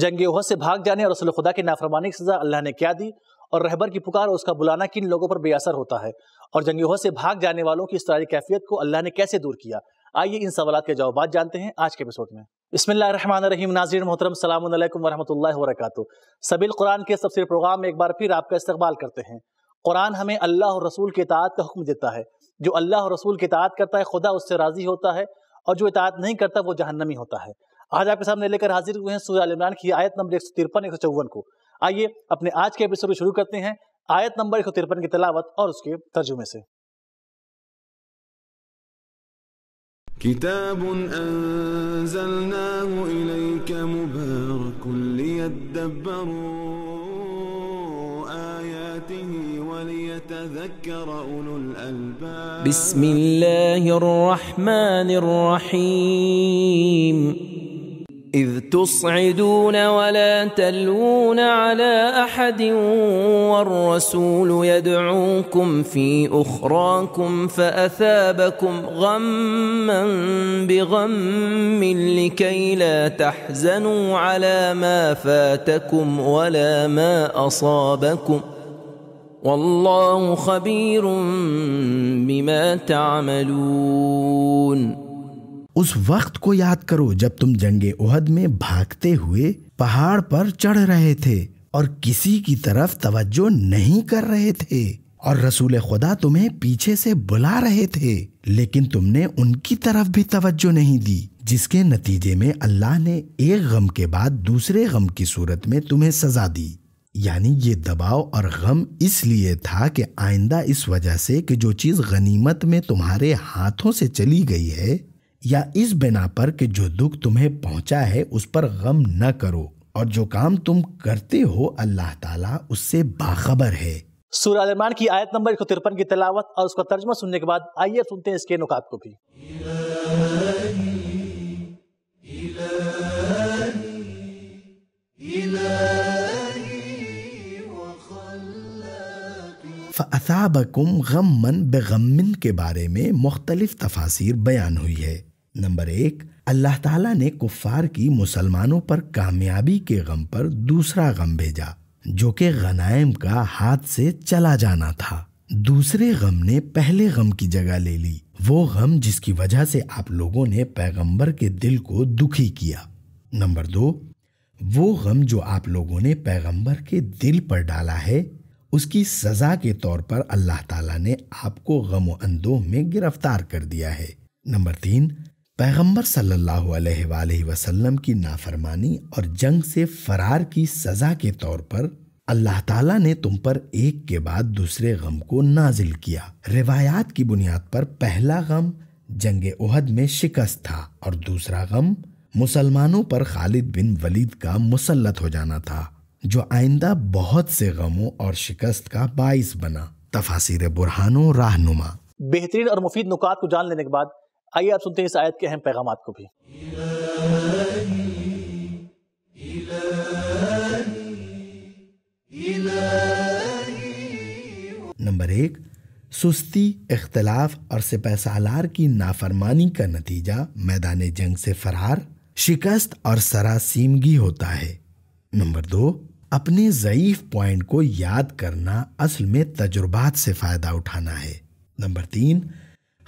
जंग ओहद से भाग जाने और रसोल खुदा की नाफरमानी की सज़ा अल्लाह ने क्या दी और रहबर की पुकार और उसका बुलाना किन लोगों पर बेअसर होता है और जंग ओहद से भाग जाने वालों की इस तरह की कैफियत को अल्लाह ने कैसे दूर किया आइए इन सवाल के जवाब जानते हैं आज के एपिसोड में बसमान रहीम नाजीर मोहतरम सलाम वरम वर्क सबिल कुरान के सबसे प्रोग्राम में एक बार फिर आपका इस्तेमाल करते हैं कुरान हमें अल्लाह और रसूल के इतात का हुक्म देता है जो अल्लाह और रसूल के इतात करता है खुदा उससे राज़ी होता है और जो इतात नहीं करता वो जहन्नमी होता है आज आपके सामने लेकर हाजिर हुए हैं सूर्य इमरान की आयत नंबर एक सौ तिरपन एक सौ चौवन को आइए अपने आज के एपिसोड को शुरू करते हैं आयत नंबर एक सौ तिरपन की तलावत और उसके तर्जुमे से كتاب أنزلناه إليك مبارك ليتدبروا آياته وليتذكر أولو الألباب بسم الله الرحمن الرحيم إذ تصعدون ولا تلوون على أحد والرسول يدعوكم في أخراكم فأثابكم غما بغم لكي لا تحزنوا على ما فاتكم ولا ما أصابكم والله خبير بما تعملون उस वक्त को याद करो जब तुम जंगे उहद में भागते हुए पहाड़ पर चढ़ रहे थे और किसी की तरफ तवज्जो नहीं कर रहे थे और रसूल खुदा तुम्हें पीछे से बुला रहे थे लेकिन तुमने उनकी तरफ भी तवज्जो नहीं दी जिसके नतीजे में अल्लाह ने एक गम के बाद दूसरे गम की सूरत में तुम्हें सजा दी यानी ये दबाव और गम इसलिए था कि आइंदा इस वजह से कि जो चीज़ गनीमत में तुम्हारे हाथों से चली गई है या इस बिना पर कि जो दुख तुम्हें पहुंचा है उस पर गम न करो और जो काम तुम करते हो अल्लाह ताला उससे बाखबर है सूर की आयत नंबर तिरपन की तलावत और उसका तर्जमा सुनने के बाद आइए सुनते हैं इसके नुकात को भी फ़साबकुम गमन बेगमिन के बारे में मुख्तलिफ़ तफासिर बयान हुई है नंबर एक अल्लाह ताला ने कुफार की मुसलमानों पर कामयाबी के गम पर दूसरा गम भेजा जो कि गनायम का हाथ से चला जाना था दूसरे गम ने पहले गम की जगह ले ली वो गम जिसकी वजह से आप लोगों ने पैगंबर के दिल को दुखी किया नंबर दो वो गम जो आप लोगों ने पैगंबर के दिल पर डाला है उसकी सज़ा के तौर पर अल्लाह ताला ने आपको गम अंदोह में गिरफ्तार कर दिया है नंबर तीन पैगंबर सल्लल्लाहु अलैहि वसल्लम की नाफरमानी और जंग से फरार की सज़ा के तौर पर अल्लाह ताला ने तुम पर एक के बाद दूसरे गम को नाजिल किया रिवायात की बुनियाद पर पहला गम जंग उहद में शिकस्त था और दूसरा गम मुसलमानों पर खालिद बिन वलीद का मुसलत हो जाना था जो आइंदा बहुत से गमों और शिकस्त का बाइस बना तफासिर बुरहानो रहनुमा बेहतरीन और मुफीद नुकात को जान लेने के बाद आइए आप सुनते हैं इस आयत के अहम पैगाम को भी नंबर एक सुस्ती इख्तलाफ और सिपह सालार की नाफरमानी का नतीजा मैदान जंग से फरार शिकस्त और सरासीमगी होता है नंबर दो अपने ज़यीफ पॉइंट को याद करना असल में तजुर्बात से फ़ायदा उठाना है नंबर तीन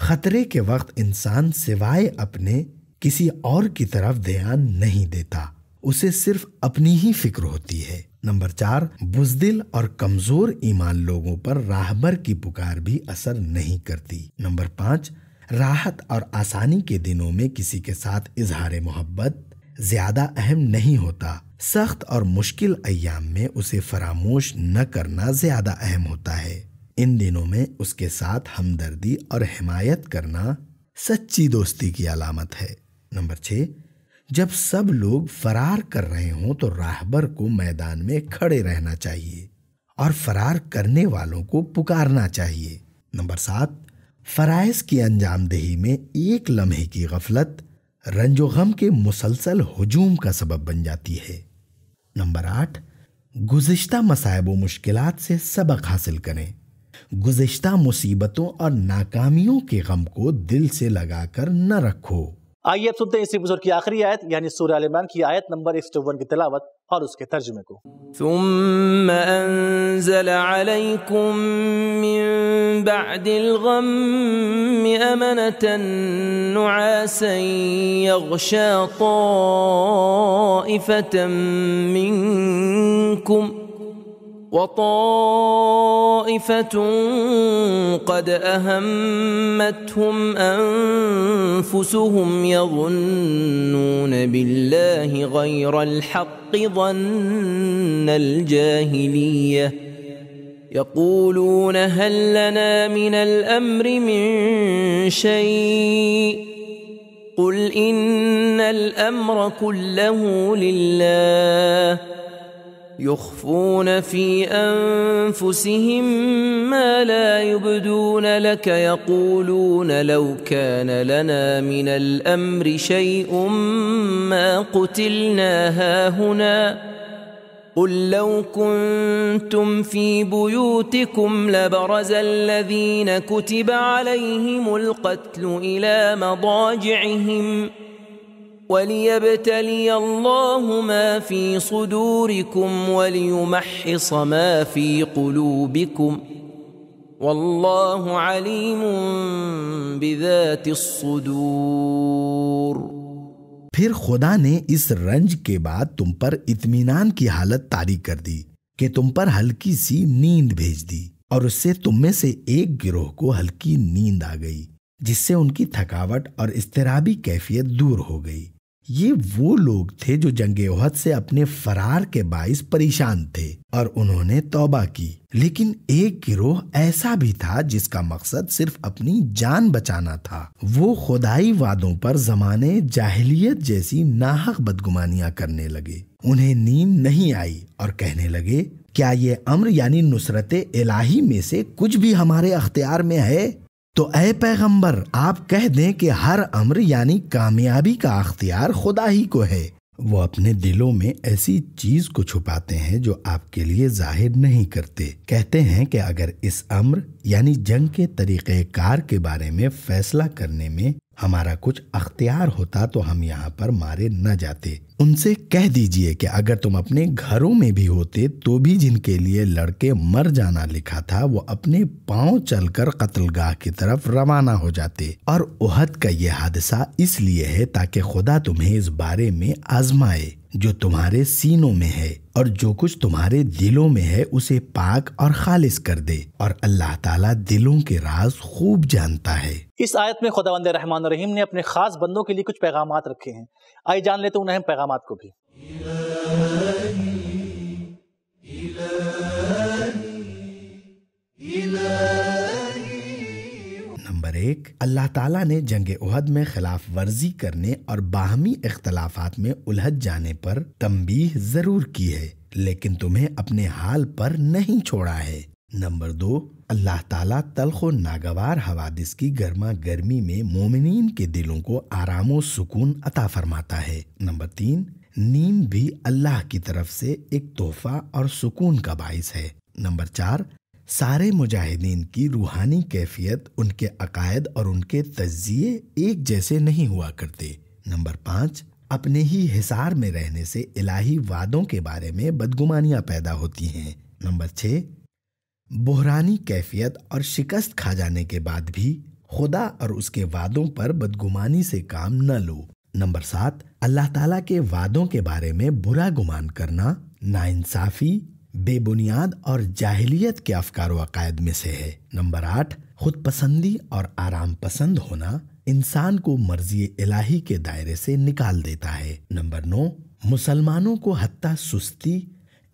खतरे के वक्त इंसान सिवाय अपने किसी और की तरफ ध्यान नहीं देता उसे सिर्फ अपनी ही फिक्र होती है नंबर चार बुजदिल और कमजोर ईमान लोगों पर राहबर की पुकार भी असर नहीं करती नंबर पाँच राहत और आसानी के दिनों में किसी के साथ इजहार मोहब्बत ज्यादा अहम नहीं होता सख्त और मुश्किल अयाम में उसे फरामोश न करना ज्यादा अहम होता है इन दिनों में उसके साथ हमदर्दी और हिमायत करना सच्ची दोस्ती की अलामत है नंबर छः जब सब लोग फरार कर रहे हों तो राहबर को मैदान में खड़े रहना चाहिए और फरार करने वालों को पुकारना चाहिए नंबर सात फ़राइज़ की अंजामदेही में एक लम्हे की गफलत रंजोगम के मुसलसल हजूम का सबब बन जाती है नंबर आठ गुज्त मसायब मुश्किल से सबक हासिल करें گزشتہ مصیبتوں اور ناکامیوں کے غم کو دل سے لگا کر نہ رکھو آئیے اب سنتے ہیں اسی بزرگ کی آخری آیت یعنی سورہ علمان کی آیت نمبر 61 کی تلاوت اور اس کے ترجمے کو ثم انزل علیکم من بعد الغم امنتا نعاسا یغشا طائفتا منکم وطائفة قد أهمتهم أنفسهم يظنون بالله غير الحق ظن الجاهلية يقولون هل لنا من الأمر من شيء قل إن الأمر كله لله يخفون في انفسهم ما لا يبدون لك يقولون لو كان لنا من الامر شيء ما قتلنا هاهنا قل لو كنتم في بيوتكم لبرز الذين كتب عليهم القتل الى مضاجعهم ۖ وليبتلي الله ما في صدوركم وليمحص ما في قلوبكم والله عليم بذات الصدور फिर खुदा ने इस रंज के बाद तुम पर इत्मीनान की हालत तारी कर दी कि तुम पर हल्की सी नींद भेज दी और उससे तुम में से एक गिरोह को हल्की नींद आ गई जिससे उनकी थकावट और इस्तराबी कैफियत दूर हो गई ये वो लोग थे जो जंग ओहद से अपने फरार के बायस परेशान थे और उन्होंने तौबा की लेकिन एक गिरोह ऐसा भी था जिसका मकसद सिर्फ अपनी जान बचाना था वो खुदाई वादों पर जमाने जाहिलियत जैसी नाहक बदगुमानियां करने लगे उन्हें नींद नहीं आई और कहने लगे क्या ये अम्र यानी नुसरत इलाही में से कुछ भी हमारे अख्तियार में है तो ए पैगंबर आप कह दें कि हर अम्र यानी कामयाबी का अख्तियार खुदा ही को है वो अपने दिलों में ऐसी चीज को छुपाते हैं जो आपके लिए जाहिर नहीं करते कहते हैं कि अगर इस अम्र यानी जंग के तरीके कार के बारे में फैसला करने में हमारा कुछ अख्तियार होता तो हम यहाँ पर मारे न जाते उनसे कह दीजिए कि अगर तुम अपने घरों में भी होते तो भी जिनके लिए लड़के मर जाना लिखा था वो अपने पांव चलकर कत्लगाह की तरफ रवाना हो जाते और उहद का यह हादसा इसलिए है ताकि खुदा तुम्हें इस बारे में आजमाए जो तुम्हारे सीनों में है और जो कुछ तुम्हारे दिलों में है उसे पाक और खालिस कर दे और अल्लाह ताला दिलों के राज खूब जानता है इस आयत में खुदावंद रहमान रहीम ने अपने खास बंदों के लिए कुछ पैगाम रखे हैं आइए जान लेते उन्हें पैगाम को भी एक अल्लाह ताला ने जंग उहद में खिलाफ वर्जी करने और बाहमी इख्तलाफात में उलझ जाने पर तंबीह जरूर की है लेकिन तुम्हें अपने हाल पर नहीं छोड़ा है नंबर दो अल्लाह ताला तलख व नागवार हवादिस की गर्मा गर्मी में मोमिन के दिलों को आराम व सुकून अता फरमाता है नंबर तीन नींद भी अल्लाह की तरफ से एक तोहफा और सुकून का बायस है नंबर चार सारे मुजाहिदीन की रूहानी कैफियत उनके अकायद और उनके तजिए एक जैसे नहीं हुआ करते नंबर पाँच अपने ही हिसार में रहने से इलाही वादों के बारे में बदगुमानियाँ पैदा होती हैं नंबर छः बहरानी कैफियत और शिकस्त खा जाने के बाद भी खुदा और उसके वादों पर बदगुमानी से काम न लो नंबर सात अल्लाह ताला के वादों के बारे में बुरा गुमान करना नाइंसाफ़ी बेबुनियाद और जाहिलियत के अफकार वक़ायद में से है नंबर आठ खुद पसंदी और आराम पसंद होना इंसान को मर्जी इलाही के दायरे से निकाल देता है नंबर नौ मुसलमानों को हती सुस्ती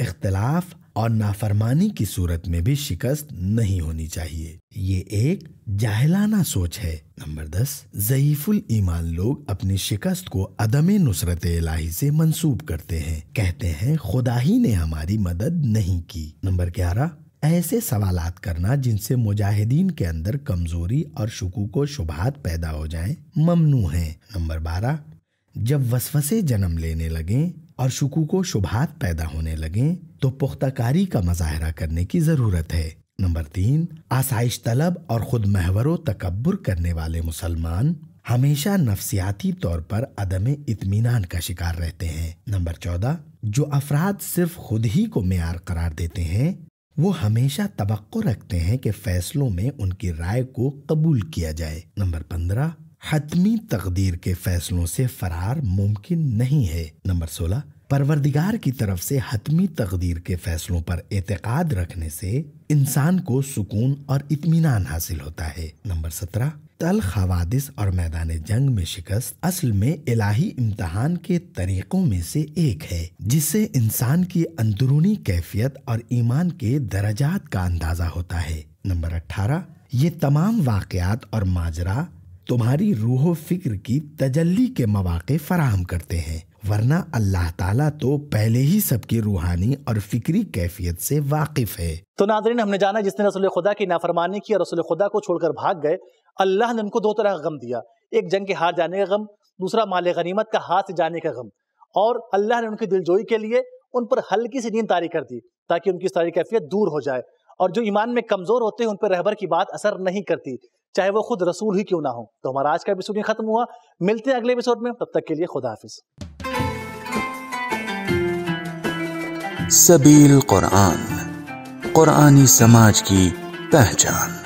इख्तलाफ और नाफरमानी की सूरत में भी शिकस्त नहीं होनी चाहिए ये एक जाहिलाना सोच है नंबर दस जयीफुल ईमान लोग अपनी शिकस्त को अदम नुसरत इलाही से मंसूब करते हैं कहते हैं खुदा ही ने हमारी मदद नहीं की नंबर ग्यारह ऐसे सवाल करना जिनसे मुजाहिदीन के अंदर कमजोरी और शकू को शुभात पैदा हो जाएं ममनू है नंबर बारह जब वसवसे जन्म लेने लगें और शुकू को शुभात पैदा होने लगे तो पुख्ताकारी का मजाहरा करने की ज़रूरत है नंबर तीन आसाइश तलब और खुद महवर तकबर करने वाले मुसलमान हमेशा नफसियाती तौर पर अदम इतमान का शिकार रहते हैं नंबर चौदह जो अफराद सिर्फ खुद ही को मैार करार देते हैं वो हमेशा तो रखते हैं कि फैसलों में उनकी राय को कबूल किया जाए नंबर पंद्रह हतमी तकदीर के फैसलों से फरार मुमकिन नहीं है नंबर सोलह परवरदिगार की तरफ से हतमी तकदीर के फैसलों पर एतक़ाद रखने से इंसान को सुकून और इतमान हासिल होता है नंबर सत्रह तल खवादिस और मैदान जंग में शिकस्त असल में इलाही इम्तहान के तरीकों में से एक है जिससे इंसान की अंदरूनी कैफियत और ईमान के दर्जात का अंदाजा होता है नंबर अठारह ये तमाम वाकयात और माजरा तुम्हारी रूह फिक्र की तजल्ली के मौाक़े फराहम करते हैं वरना अल्लाह ताला तो पहले ही सबकी रूहानी और फिक्री कैफियत से वाकिफ है तो नाजरीन हमने जाना जिसने रसुल खुदा की नाफरमानी की और रसुल खुदा को छोड़कर भाग गए अल्लाह ने उनको दो तरह का गम दिया एक जंग के हार जाने का गम दूसरा माल गनीमत का हाथ से जाने का गम और अल्लाह ने उनकी दिलजोई के लिए उन पर हल्की सी नींद तारी कर दी ताकि उनकी सारी कैफियत दूर हो जाए और जो ईमान में कमज़ोर होते हैं उन पर रहबर की बात असर नहीं करती चाहे वो खुद रसूल ही क्यों ना हो तो हमारा आज का एपिसोड ये खत्म हुआ मिलते हैं अगले एपिसोड में तब तक के लिए खुदा हाफिज सबील कुरान कुरानी समाज की पहचान